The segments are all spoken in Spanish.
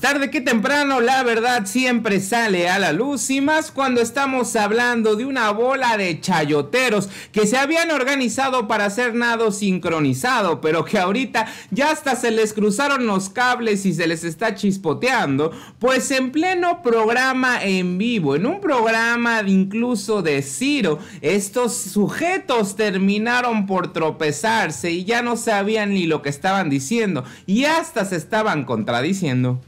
Tarde que temprano la verdad siempre sale a la luz y más cuando estamos hablando de una bola de chayoteros que se habían organizado para hacer nado sincronizado pero que ahorita ya hasta se les cruzaron los cables y se les está chispoteando pues en pleno programa en vivo en un programa de incluso de Ciro estos sujetos terminaron por tropezarse y ya no sabían ni lo que estaban diciendo y hasta se estaban contradiciendo.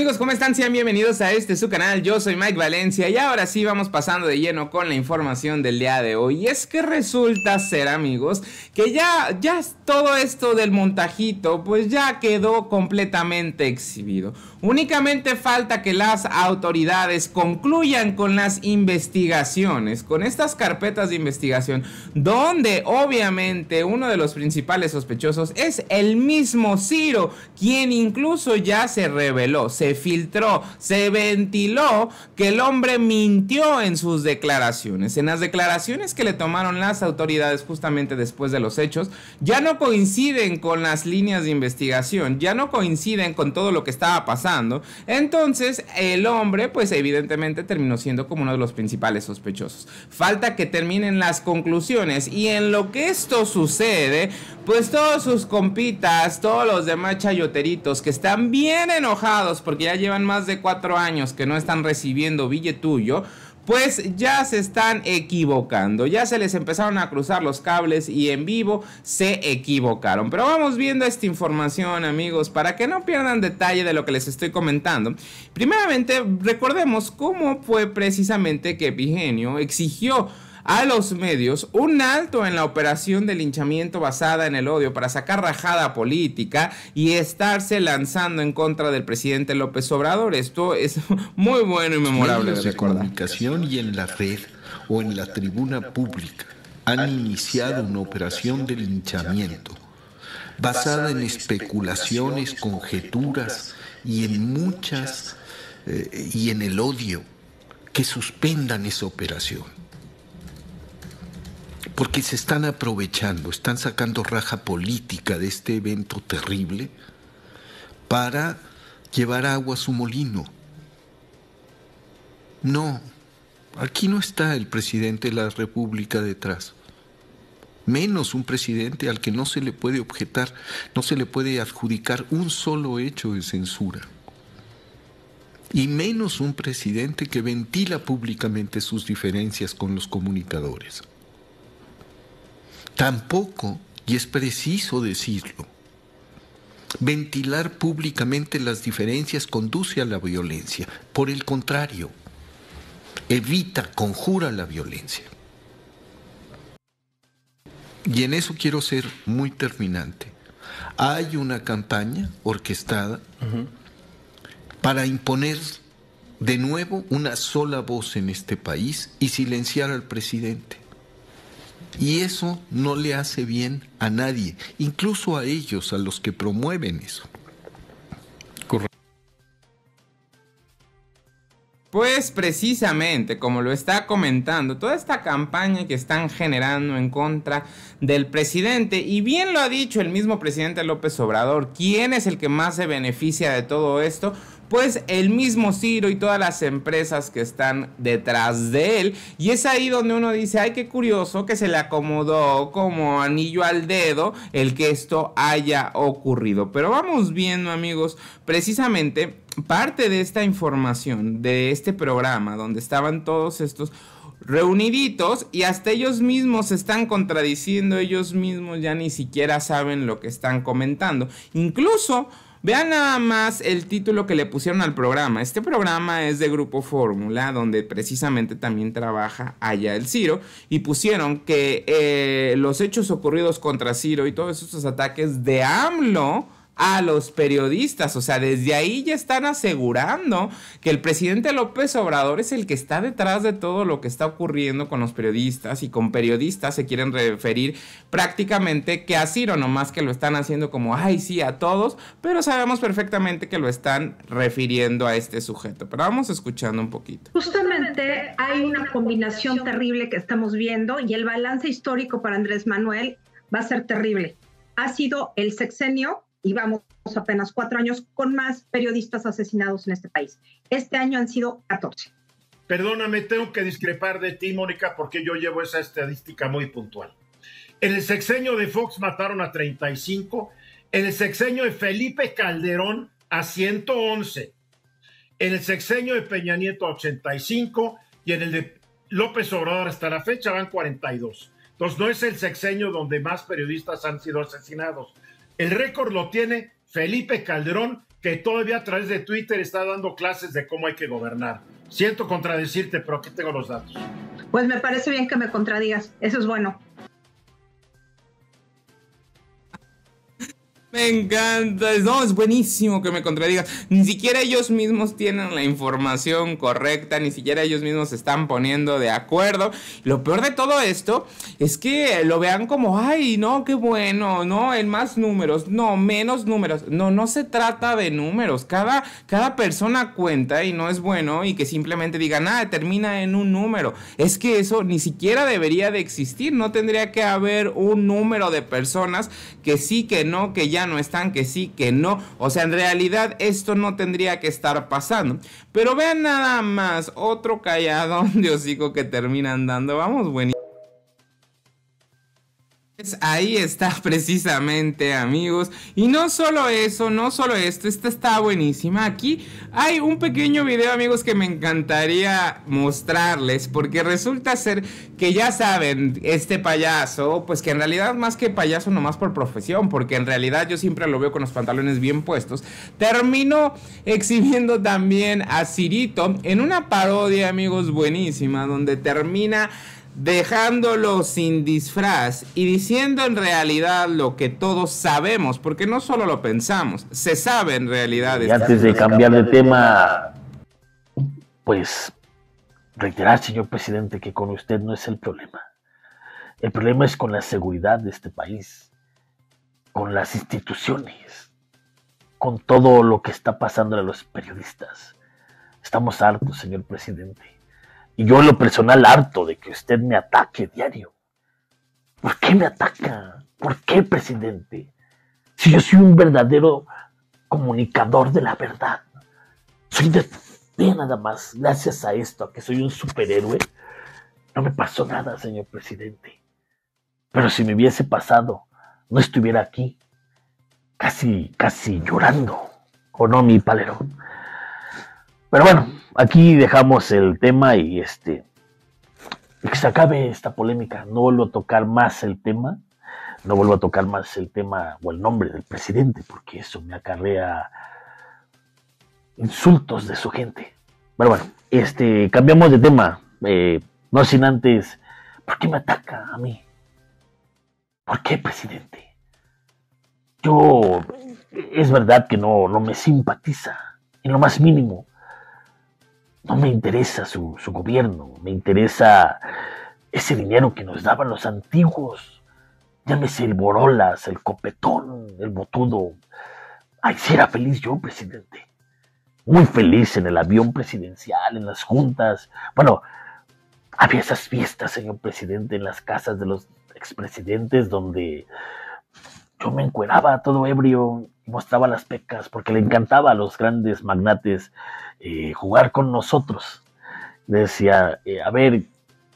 amigos? ¿Cómo están? Sean bienvenidos a este su canal. Yo soy Mike Valencia y ahora sí vamos pasando de lleno con la información del día de hoy. Y es que resulta ser, amigos, que ya, ya todo esto del montajito, pues ya quedó completamente exhibido. Únicamente falta que las autoridades concluyan con las investigaciones, con estas carpetas de investigación, donde obviamente uno de los principales sospechosos es el mismo Ciro, quien incluso ya se reveló, se filtró, se ventiló que el hombre mintió en sus declaraciones. En las declaraciones que le tomaron las autoridades justamente después de los hechos, ya no coinciden con las líneas de investigación, ya no coinciden con todo lo que estaba pasando entonces, el hombre, pues evidentemente terminó siendo como uno de los principales sospechosos. Falta que terminen las conclusiones y en lo que esto sucede, pues todos sus compitas, todos los demás chayoteritos que están bien enojados porque ya llevan más de cuatro años que no están recibiendo billete tuyo, pues ya se están equivocando, ya se les empezaron a cruzar los cables y en vivo se equivocaron. Pero vamos viendo esta información amigos para que no pierdan detalle de lo que les estoy comentando. Primeramente recordemos cómo fue precisamente que Epigenio exigió a los medios un alto en la operación de linchamiento basada en el odio para sacar rajada política y estarse lanzando en contra del presidente López Obrador. Esto es muy bueno y memorable. en de, comunicación y en la red o en la tribuna pública han iniciado una operación de linchamiento basada en especulaciones, conjeturas y en muchas eh, y en el odio que suspendan esa operación porque se están aprovechando, están sacando raja política de este evento terrible para llevar agua a su molino. No, aquí no está el presidente de la República detrás, menos un presidente al que no se le puede objetar, no se le puede adjudicar un solo hecho de censura y menos un presidente que ventila públicamente sus diferencias con los comunicadores. Tampoco, y es preciso decirlo, ventilar públicamente las diferencias conduce a la violencia. Por el contrario, evita, conjura la violencia. Y en eso quiero ser muy terminante. Hay una campaña orquestada para imponer de nuevo una sola voz en este país y silenciar al presidente. Y eso no le hace bien a nadie, incluso a ellos, a los que promueven eso. Pues precisamente, como lo está comentando, toda esta campaña que están generando en contra del presidente, y bien lo ha dicho el mismo presidente López Obrador, ¿quién es el que más se beneficia de todo esto? pues el mismo Ciro y todas las empresas que están detrás de él. Y es ahí donde uno dice, ay, qué curioso que se le acomodó como anillo al dedo el que esto haya ocurrido. Pero vamos viendo, amigos, precisamente parte de esta información, de este programa, donde estaban todos estos reuniditos y hasta ellos mismos se están contradiciendo, ellos mismos ya ni siquiera saben lo que están comentando. Incluso Vean nada más el título que le pusieron al programa. Este programa es de Grupo Fórmula, donde precisamente también trabaja allá el Ciro. Y pusieron que eh, los hechos ocurridos contra Ciro y todos esos ataques de AMLO a los periodistas. O sea, desde ahí ya están asegurando que el presidente López Obrador es el que está detrás de todo lo que está ocurriendo con los periodistas y con periodistas se quieren referir prácticamente que a Ciro, nomás que lo están haciendo como, ay, sí, a todos, pero sabemos perfectamente que lo están refiriendo a este sujeto. Pero vamos escuchando un poquito. Justamente hay una combinación terrible que estamos viendo y el balance histórico para Andrés Manuel va a ser terrible. Ha sido el sexenio y vamos apenas cuatro años con más periodistas asesinados en este país. Este año han sido 14. Perdóname, tengo que discrepar de ti, Mónica, porque yo llevo esa estadística muy puntual. En el sexenio de Fox mataron a 35, en el sexenio de Felipe Calderón a 111, en el sexenio de Peña Nieto a 85 y en el de López Obrador hasta la fecha van 42. Entonces no es el sexenio donde más periodistas han sido asesinados. El récord lo tiene Felipe Calderón, que todavía a través de Twitter está dando clases de cómo hay que gobernar. Siento contradecirte, pero aquí tengo los datos. Pues me parece bien que me contradigas, eso es bueno. Me encanta. No, es buenísimo que me contradigas. Ni siquiera ellos mismos tienen la información correcta, ni siquiera ellos mismos se están poniendo de acuerdo. Lo peor de todo esto es que lo vean como, ay, no, qué bueno, no, en más números, no, menos números. No, no se trata de números. Cada, cada persona cuenta y no es bueno y que simplemente digan, ah, termina en un número. Es que eso ni siquiera debería de existir. No tendría que haber un número de personas que sí, que no, que ya no están, que sí, que no. O sea, en realidad esto no tendría que estar pasando. Pero vean nada más, otro callado de hocico que terminan dando. Vamos, buenísimo. Pues ahí está precisamente amigos. Y no solo eso, no solo esto, esta está buenísima. Aquí hay un pequeño video amigos que me encantaría mostrarles porque resulta ser que ya saben, este payaso, pues que en realidad más que payaso nomás por profesión, porque en realidad yo siempre lo veo con los pantalones bien puestos, Termino exhibiendo también a Cirito en una parodia amigos buenísima donde termina dejándolo sin disfraz y diciendo en realidad lo que todos sabemos, porque no solo lo pensamos, se sabe en realidad. Y antes de cambiar de tema, pues reiterar, señor presidente, que con usted no es el problema. El problema es con la seguridad de este país, con las instituciones, con todo lo que está pasando a los periodistas. Estamos hartos, señor presidente y yo en lo personal harto de que usted me ataque diario. ¿Por qué me ataca? ¿Por qué, presidente? Si yo soy un verdadero comunicador de la verdad. Soy de, nada más, gracias a esto, a que soy un superhéroe. No me pasó nada, señor presidente. Pero si me hubiese pasado, no estuviera aquí, casi, casi llorando. ¿O no, mi palerón? Pero bueno, aquí dejamos el tema y este que se acabe esta polémica. No vuelvo a tocar más el tema, no vuelvo a tocar más el tema o el nombre del presidente, porque eso me acarrea insultos de su gente. Pero bueno, este, cambiamos de tema. Eh, no sin antes, ¿por qué me ataca a mí? ¿Por qué, presidente? Yo, es verdad que no, no me simpatiza, en lo más mínimo. No me interesa su, gobierno, me interesa ese dinero que nos daban los antiguos. Llámese el Borolas, el Copetón, el Botudo. Ay, si era feliz yo, presidente. Muy feliz en el avión presidencial, en las juntas. Bueno, había esas fiestas, señor presidente, en las casas de los expresidentes donde yo me encueraba todo ebrio y mostraba las pecas porque le encantaba a los grandes magnates eh, jugar con nosotros. Decía, eh, a ver,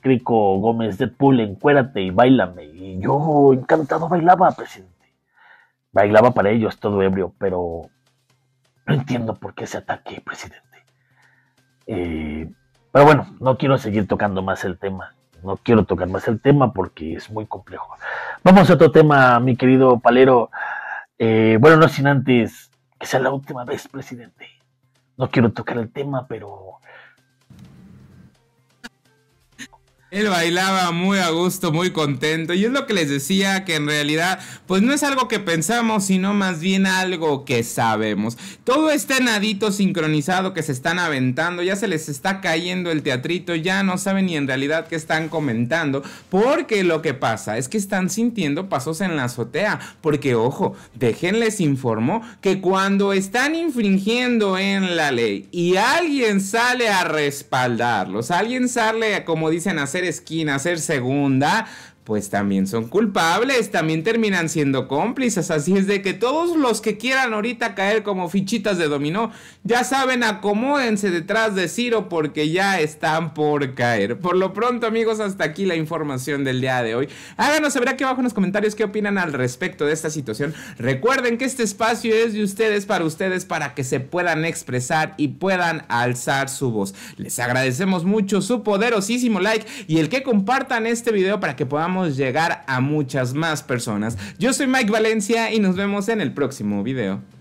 Crico Gómez Deadpool, encuérate y bailame. Y yo encantado bailaba, presidente. Bailaba para ellos todo ebrio, pero no entiendo por qué ese ataque, presidente. Eh, pero bueno, no quiero seguir tocando más el tema no quiero tocar más el tema porque es muy complejo. Vamos a otro tema, mi querido Palero. Eh, bueno, no sin antes que sea la última vez, presidente. No quiero tocar el tema, pero Él bailaba muy a gusto, muy contento. Y es lo que les decía, que en realidad, pues no es algo que pensamos, sino más bien algo que sabemos. Todo este nadito sincronizado que se están aventando, ya se les está cayendo el teatrito, ya no saben ni en realidad qué están comentando. Porque lo que pasa es que están sintiendo pasos en la azotea. Porque, ojo, déjenles informo que cuando están infringiendo en la ley y alguien sale a respaldarlos, alguien sale, como dicen, hacer esquina, ser segunda, pues también son culpables, también terminan siendo cómplices. Así es de que todos los que quieran ahorita caer como fichitas de dominó, ya saben, acomódense detrás de Ciro porque ya están por caer. Por lo pronto, amigos, hasta aquí la información del día de hoy. Háganos saber aquí abajo en los comentarios qué opinan al respecto de esta situación. Recuerden que este espacio es de ustedes para ustedes para que se puedan expresar y puedan alzar su voz. Les agradecemos mucho su poderosísimo like y el que compartan este video para que podamos llegar a muchas más personas. Yo soy Mike Valencia y nos vemos en el próximo video.